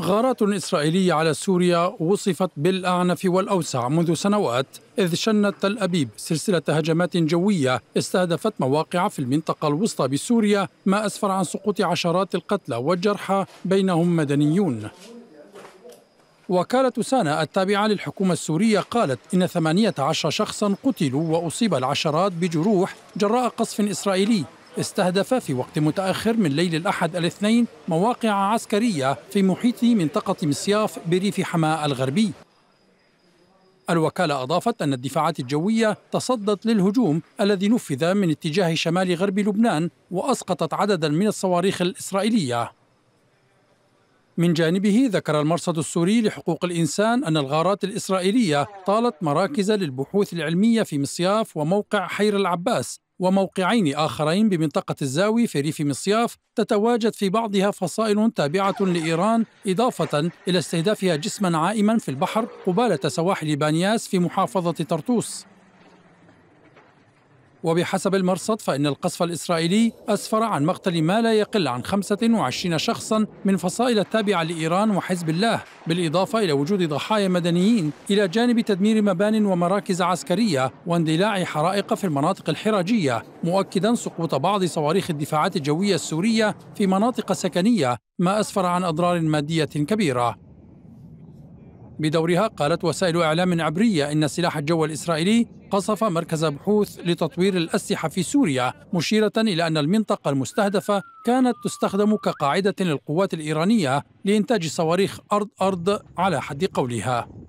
غارات إسرائيلية على سوريا وصفت بالأعنف والأوسع منذ سنوات إذ شنت تل أبيب سلسلة هجمات جوية استهدفت مواقع في المنطقة الوسطى بسوريا ما أسفر عن سقوط عشرات القتلى والجرحى بينهم مدنيون وكالة سانا التابعة للحكومة السورية قالت إن 18 شخصا قتلوا وأصيب العشرات بجروح جراء قصف إسرائيلي استهدف في وقت متأخر من ليل الأحد الاثنين مواقع عسكرية في محيط منطقة مصياف بريف حماة الغربي الوكالة أضافت أن الدفاعات الجوية تصدت للهجوم الذي نفذ من اتجاه شمال غرب لبنان وأسقطت عددا من الصواريخ الإسرائيلية من جانبه ذكر المرصد السوري لحقوق الإنسان أن الغارات الإسرائيلية طالت مراكز للبحوث العلمية في مصياف وموقع حير العباس وموقعين آخرين بمنطقة الزاوي في ريف مصياف تتواجد في بعضها فصائل تابعة لإيران إضافة إلى استهدافها جسما عائما في البحر قبالة سواحل بانياس في محافظة طرطوس وبحسب المرصد فإن القصف الإسرائيلي أسفر عن مقتل ما لا يقل عن 25 شخصا من فصائل التابعة لإيران وحزب الله بالإضافة إلى وجود ضحايا مدنيين إلى جانب تدمير مبان ومراكز عسكرية واندلاع حرائق في المناطق الحراجية مؤكدا سقوط بعض صواريخ الدفاعات الجوية السورية في مناطق سكنية ما أسفر عن أضرار مادية كبيرة بدورها قالت وسائل إعلام عبرية إن سلاح الجو الإسرائيلي قصف مركز بحوث لتطوير الأسلحة في سوريا مشيرة إلى أن المنطقة المستهدفة كانت تستخدم كقاعدة للقوات الإيرانية لإنتاج صواريخ أرض أرض على حد قولها